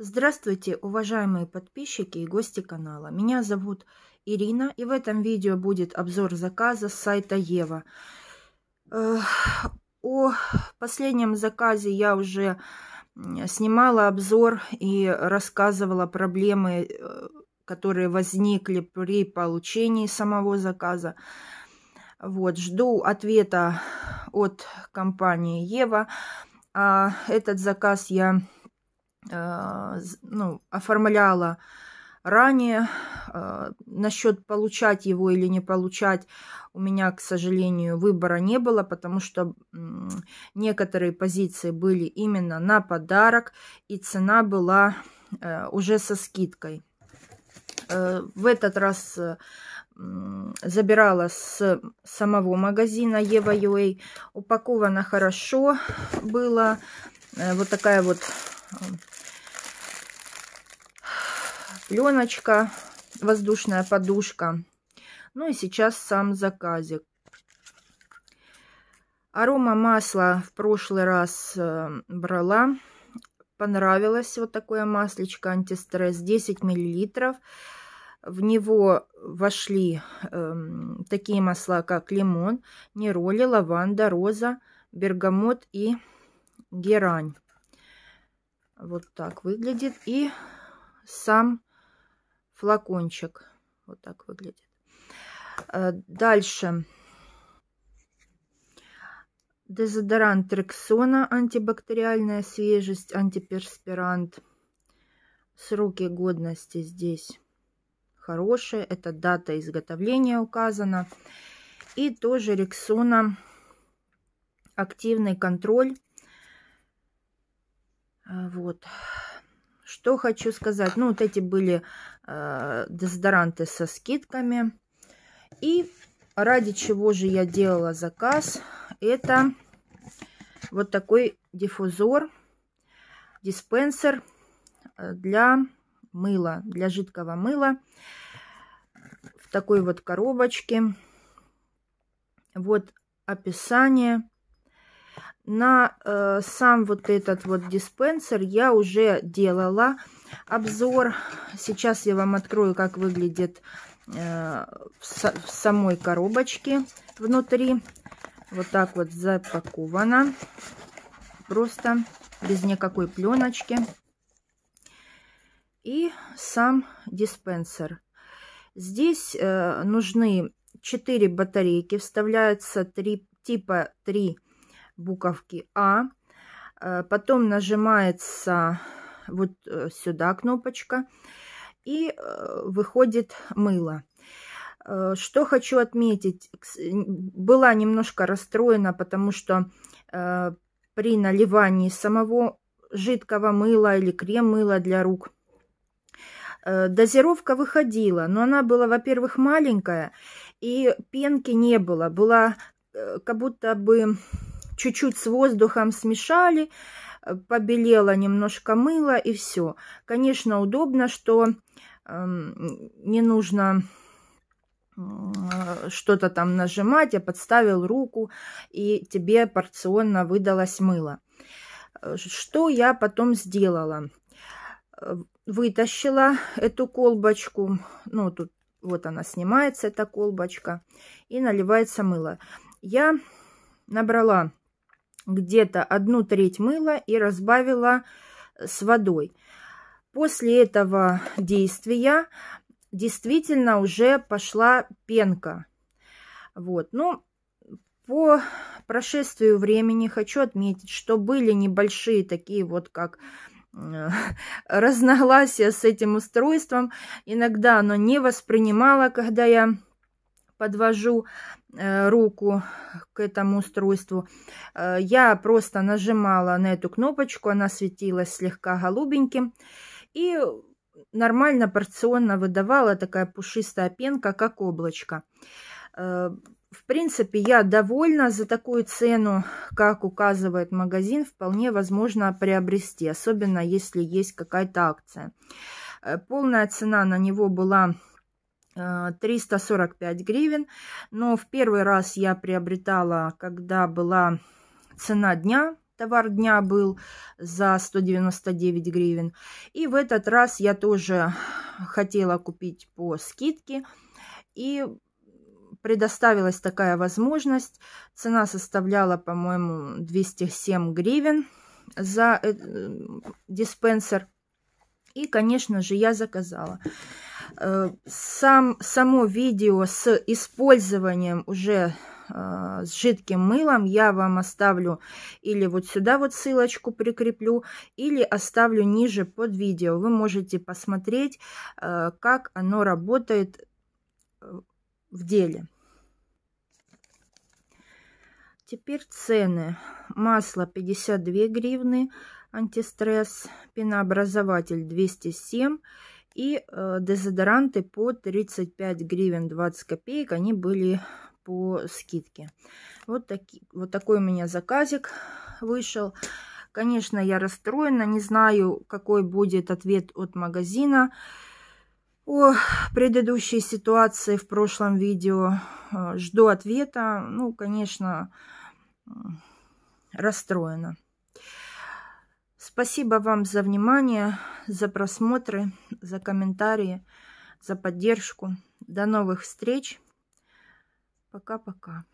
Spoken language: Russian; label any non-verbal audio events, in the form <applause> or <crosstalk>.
Здравствуйте, уважаемые подписчики и гости канала. Меня зовут Ирина, и в этом видео будет обзор заказа с сайта Ева. О последнем заказе я уже снимала обзор и рассказывала проблемы, э, которые возникли при получении самого заказа. Вот, жду ответа от компании Ева. А этот заказ я Э, ну, оформляла ранее. Э, Насчет получать его или не получать у меня, к сожалению, выбора не было, потому что некоторые позиции были именно на подарок, и цена была э, уже со скидкой. В этот раз забирала с самого магазина Ева Юэй. Упаковано хорошо было. Вот такая вот пленочка, воздушная подушка. Ну и сейчас сам заказик. Арома масла в прошлый раз э, брала. Понравилось вот такое маслечко антистресс 10 миллилитров. В него вошли э, такие масла, как лимон, нероли, лаванда, роза, бергамот и герань. Вот так выглядит. И сам флакончик. Вот так выглядит. Э, дальше. Дезодорант Рексона, антибактериальная свежесть, антиперспирант. Сроки годности здесь хорошие. Это дата изготовления указана. И тоже Рексона активный контроль. Э, вот. Что хочу сказать. Ну, вот эти были э, дезодоранты со скидками. И ради чего же я делала заказ. Это вот такой диффузор, диспенсер э, для мыла, для жидкого мыла. В такой вот коробочке. Вот описание на э, сам вот этот вот диспенсер я уже делала обзор. Сейчас я вам открою, как выглядит э, в, со в самой коробочке внутри. Вот так вот запаковано. Просто без никакой пленочки. И сам диспенсер. Здесь э, нужны 4 батарейки. Вставляются 3, типа 3 буковки А. Э, потом нажимается вот э, сюда кнопочка и э, выходит мыло. Что хочу отметить, была немножко расстроена, потому что при наливании самого жидкого мыла или крем-мыла для рук дозировка выходила, но она была, во-первых, маленькая, и пенки не было, была как будто бы чуть-чуть с воздухом смешали, э, побелело немножко мыло и все. Конечно, удобно, что э, не нужно э, что-то там нажимать, я подставил руку, и тебе порционно выдалось мыло. Э, что я потом сделала? Вытащила эту колбочку, ну, тут вот она снимается, эта колбочка, и наливается мыло. Я набрала где-то одну треть мыла и разбавила с водой. После этого действия действительно уже пошла пенка. Вот, ну, по прошествию времени хочу отметить, что были небольшие такие вот как э, <laughs> разногласия с этим устройством. Иногда оно не воспринимало, когда я подвожу э, руку к этому устройству. Э, я просто нажимала на эту кнопочку, она светилась слегка голубеньким. И нормально порционно выдавала такая пушистая пенка, как облачко. Э, в принципе, я довольна за такую цену, как указывает магазин, вполне возможно приобрести, особенно если есть какая-то акция. Полная цена на него была 345 э, гривен. Но в первый раз я приобретала, когда была цена дня, товар дня был за 199 гривен. И в этот раз я тоже хотела купить по скидке. И предоставилась такая возможность. Цена составляла, по-моему, 207 гривен за э, э, диспенсер. И, конечно же, я заказала. Э, сам, само видео с использованием уже э, с жидким мылом. Я вам оставлю или вот сюда вот ссылочку прикреплю, или оставлю ниже под видео. Вы можете посмотреть, э, как оно работает в деле. Теперь цены. Масло 52 гривны, антистресс, пенообразователь 207 гривен и э, дезодоранты по 35 гривен 20 копеек, они были по скидке. Вот, таки, вот такой у меня заказик вышел. Конечно, я расстроена, не знаю, какой будет ответ от магазина. О предыдущей ситуации в прошлом видео э, жду ответа. Ну, конечно, расстроена. Спасибо вам за внимание, за просмотры, за комментарии, за поддержку. До новых встреч. Пока-пока.